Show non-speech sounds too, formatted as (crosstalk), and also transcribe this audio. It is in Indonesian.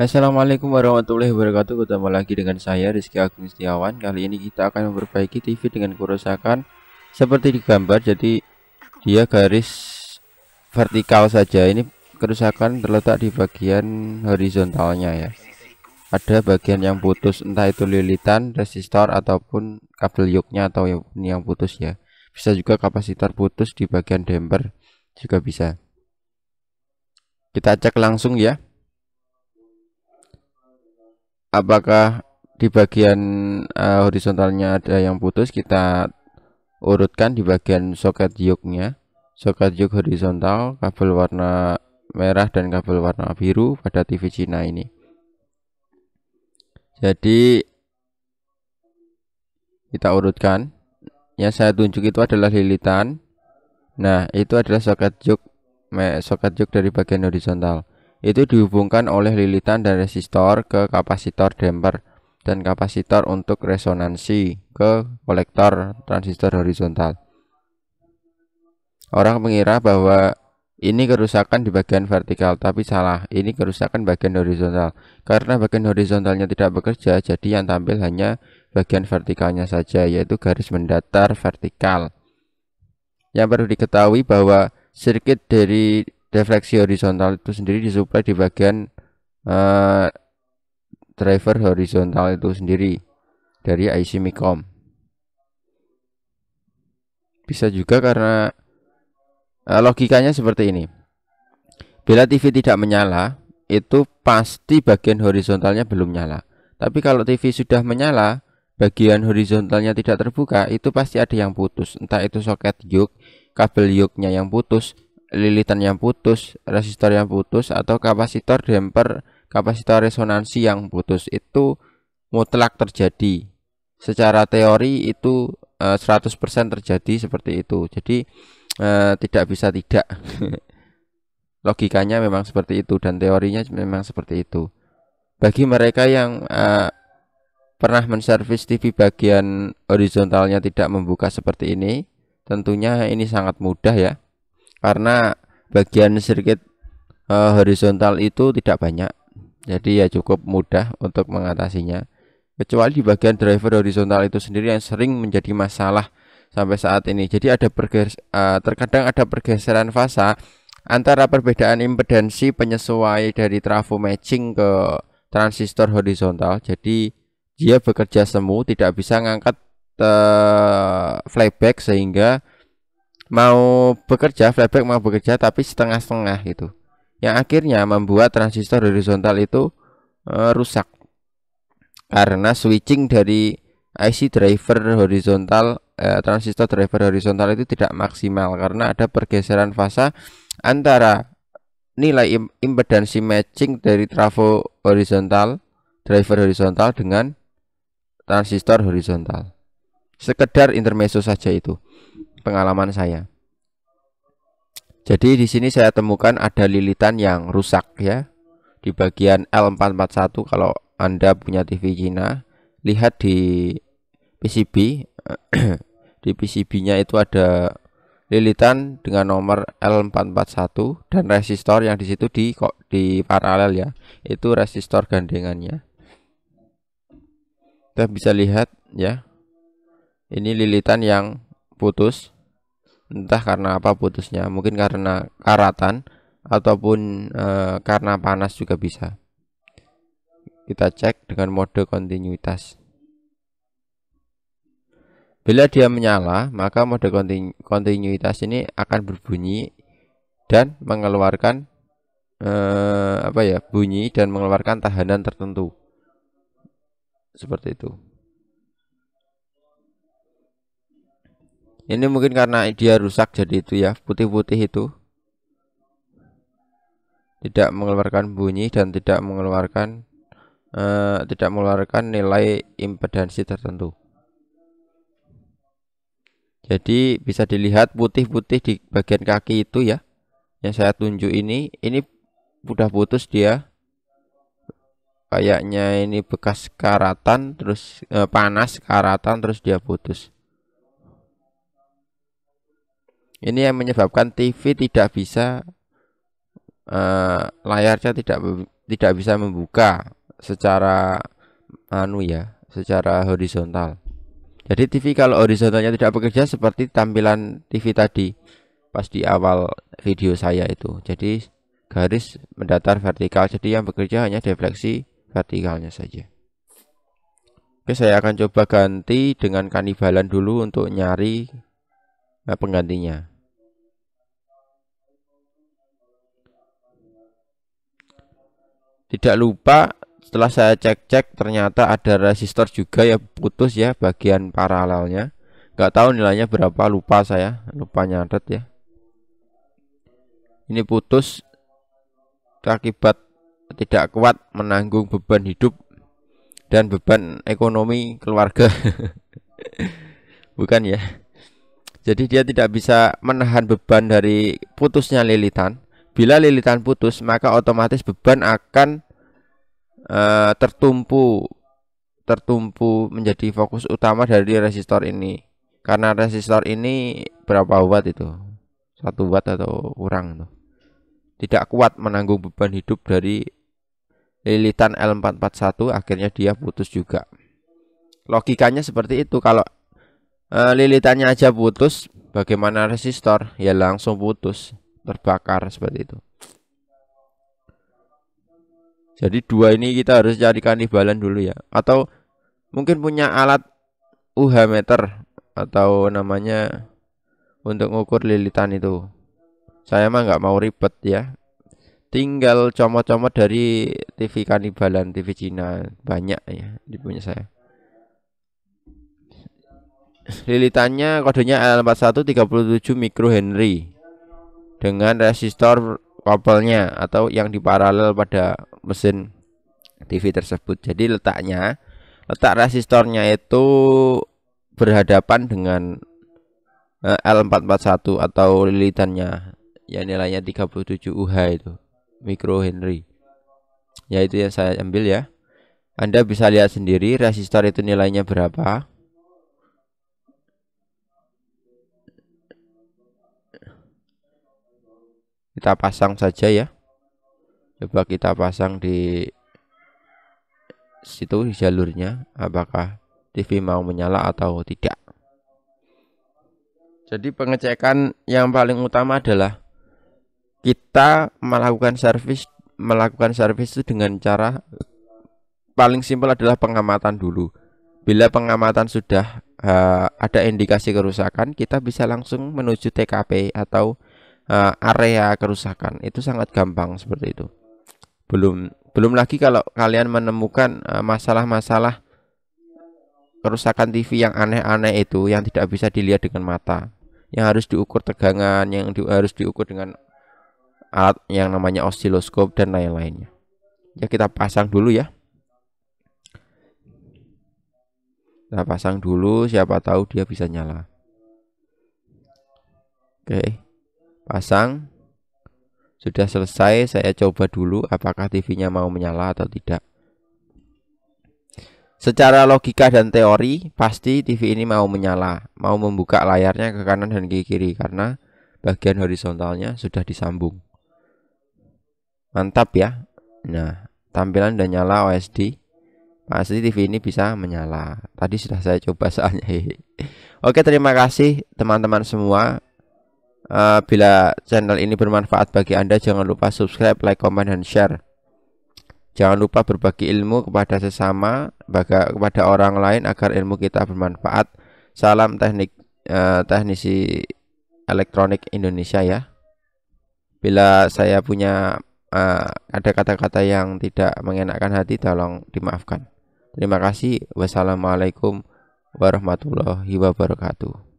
Assalamualaikum warahmatullahi wabarakatuh Ketemu lagi dengan saya Rizky Agung Setiawan Kali ini kita akan memperbaiki TV dengan kerusakan Seperti di gambar Jadi dia garis vertikal saja Ini kerusakan terletak di bagian horizontalnya ya Ada bagian yang putus Entah itu lilitan, resistor ataupun kabel yoknya atau yang putus ya Bisa juga kapasitor putus di bagian damper Juga bisa Kita cek langsung ya apakah di bagian uh, horizontalnya ada yang putus kita urutkan di bagian soket yoke-nya soket yoke horizontal kabel warna merah dan kabel warna biru pada TV Cina ini jadi kita urutkan yang saya tunjuk itu adalah lilitan nah itu adalah soket yoke soket yoke dari bagian horizontal itu dihubungkan oleh lilitan dan resistor ke kapasitor damper dan kapasitor untuk resonansi ke kolektor transistor horizontal. Orang mengira bahwa ini kerusakan di bagian vertikal, tapi salah. Ini kerusakan bagian horizontal. Karena bagian horizontalnya tidak bekerja, jadi yang tampil hanya bagian vertikalnya saja, yaitu garis mendatar vertikal. Yang perlu diketahui bahwa sirkuit dari defleksi horizontal itu sendiri disuplai di bagian uh, driver horizontal itu sendiri dari IC Micom bisa juga karena uh, logikanya seperti ini bila TV tidak menyala itu pasti bagian horizontalnya belum nyala tapi kalau TV sudah menyala bagian horizontalnya tidak terbuka itu pasti ada yang putus entah itu soket yoke kabel yoke yang putus lilitan yang putus, resistor yang putus atau kapasitor damper, kapasitor resonansi yang putus itu mutlak terjadi. Secara teori itu 100% eh, terjadi seperti itu. Jadi eh, tidak bisa tidak. (laughs) Logikanya memang seperti itu dan teorinya memang seperti itu. Bagi mereka yang eh, pernah menservis TV bagian horizontalnya tidak membuka seperti ini, tentunya ini sangat mudah ya karena bagian sirkuit uh, horizontal itu tidak banyak jadi ya cukup mudah untuk mengatasinya kecuali di bagian driver horizontal itu sendiri yang sering menjadi masalah sampai saat ini jadi ada perges uh, terkadang ada pergeseran fasa antara perbedaan impedansi penyesuai dari trafo matching ke transistor horizontal jadi dia bekerja semu tidak bisa ngangkat eh, flyback sehingga mau bekerja flashback mau bekerja tapi setengah-setengah gitu yang akhirnya membuat transistor horizontal itu e, rusak karena switching dari IC driver horizontal e, transistor driver horizontal itu tidak maksimal karena ada pergeseran fase antara nilai im impedansi matching dari trafo horizontal driver horizontal dengan transistor horizontal sekedar intermezzo saja itu pengalaman saya. Jadi di sini saya temukan ada lilitan yang rusak ya. Di bagian L441 kalau Anda punya TV Cina, lihat di PCB (clears throat) di PCB-nya itu ada lilitan dengan nomor L441 dan resistor yang di situ di di paralel ya. Itu resistor gandengannya. Kita bisa lihat ya. Ini lilitan yang putus entah karena apa putusnya mungkin karena karatan ataupun e, karena panas juga bisa kita cek dengan mode kontinuitas bila dia menyala maka mode kontinu kontinuitas ini akan berbunyi dan mengeluarkan e, apa ya bunyi dan mengeluarkan tahanan tertentu seperti itu Ini mungkin karena dia rusak jadi itu ya, putih-putih itu. Tidak mengeluarkan bunyi dan tidak mengeluarkan uh, tidak mengeluarkan nilai impedansi tertentu. Jadi bisa dilihat putih-putih di bagian kaki itu ya. Yang saya tunjuk ini, ini udah putus dia. Kayaknya ini bekas karatan terus eh, panas karatan terus dia putus. Ini yang menyebabkan TV tidak bisa uh, layarnya tidak tidak bisa membuka secara anu ya, secara horizontal. Jadi TV kalau horizontalnya tidak bekerja seperti tampilan TV tadi pas di awal video saya itu. Jadi garis mendatar vertikal. Jadi yang bekerja hanya defleksi vertikalnya saja. Oke, saya akan coba ganti dengan kanibalan dulu untuk nyari eh, penggantinya. Tidak lupa setelah saya cek-cek ternyata ada resistor juga ya putus ya bagian paralelnya. Gak tahu nilainya berapa lupa saya, lupa nyatet ya. Ini putus akibat tidak kuat menanggung beban hidup dan beban ekonomi keluarga. (laughs) Bukan ya. Jadi dia tidak bisa menahan beban dari putusnya lilitan Bila lilitan putus, maka otomatis beban akan uh, tertumpu tertumpu menjadi fokus utama dari resistor ini. Karena resistor ini berapa watt itu? Satu watt atau kurang tuh. Tidak kuat menanggung beban hidup dari lilitan L441 akhirnya dia putus juga. Logikanya seperti itu kalau uh, lilitannya aja putus, bagaimana resistor? Ya langsung putus terbakar seperti itu. Jadi dua ini kita harus cari kanibalan dulu ya. Atau mungkin punya alat UH meter atau namanya untuk ngukur lilitan itu. Saya mah nggak mau ribet ya. Tinggal comot-comot dari TV kanibalan, TV Cina banyak ya di punya saya. Lilitannya kodenya l 4137 37 Henry dengan resistor couplenya atau yang diparalel pada mesin TV tersebut. Jadi letaknya letak resistornya itu berhadapan dengan eh, L441 atau lilitannya yang nilainya 37 UH itu mikro Henry yaitu yang saya ambil ya Anda bisa lihat sendiri resistor itu nilainya berapa kita pasang saja ya coba kita pasang di situ di jalurnya apakah TV mau menyala atau tidak jadi pengecekan yang paling utama adalah kita melakukan servis melakukan servis itu dengan cara paling simpel adalah pengamatan dulu bila pengamatan sudah uh, ada indikasi kerusakan kita bisa langsung menuju TKP atau uh, area kerusakan itu sangat gampang seperti itu belum belum lagi kalau kalian menemukan eh, masalah-masalah uh, kerusakan TV yang aneh-aneh itu yang tidak bisa dilihat dengan mata yang harus diukur tegangan yang di, harus diukur dengan alat yang namanya osiloskop dan lain-lainnya ya kita pasang dulu ya kita pasang dulu siapa tahu dia bisa nyala oke okay pasang sudah selesai saya coba dulu apakah TV-nya mau menyala atau tidak Secara logika dan teori pasti TV ini mau menyala mau membuka layarnya ke kanan dan ke kiri karena bagian horizontalnya sudah disambung mantap ya nah tampilan dan nyala OSD pasti TV ini bisa menyala tadi sudah saya coba soalnya (laughs) Oke terima kasih teman-teman semua Eh, bila channel ini bermanfaat bagi Anda, jangan lupa subscribe, like, comment, dan share. Jangan lupa berbagi ilmu kepada sesama, baga kepada orang lain agar ilmu kita bermanfaat. Salam teknik eh, teknisi elektronik Indonesia ya. Bila saya punya eh, ada kata-kata yang tidak mengenakan hati, tolong dimaafkan. Terima kasih. Wassalamualaikum warahmatullahi wabarakatuh.